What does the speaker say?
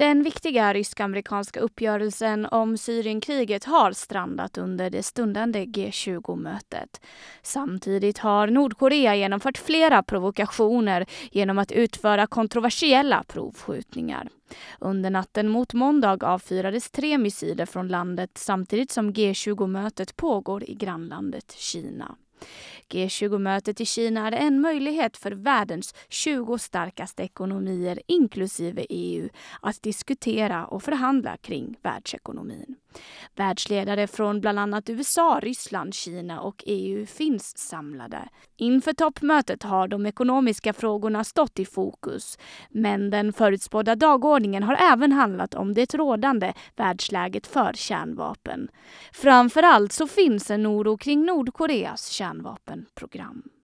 Den viktiga rysk-amerikanska uppgörelsen om Syrienkriget har strandat under det stundande G20-mötet. Samtidigt har Nordkorea genomfört flera provokationer genom att utföra kontroversiella provskjutningar. Under natten mot måndag avfyrades tre missiler från landet samtidigt som G20-mötet pågår i grannlandet Kina. G20-mötet i Kina är en möjlighet för världens 20 starkaste ekonomier inklusive EU att diskutera och förhandla kring världsekonomin. Världsledare från bland annat USA, Ryssland, Kina och EU finns samlade. Inför toppmötet har de ekonomiska frågorna stått i fokus. Men den förutspådda dagordningen har även handlat om det rådande världsläget för kärnvapen. Framför allt så finns en oro kring Nordkoreas kärnvapenprogram.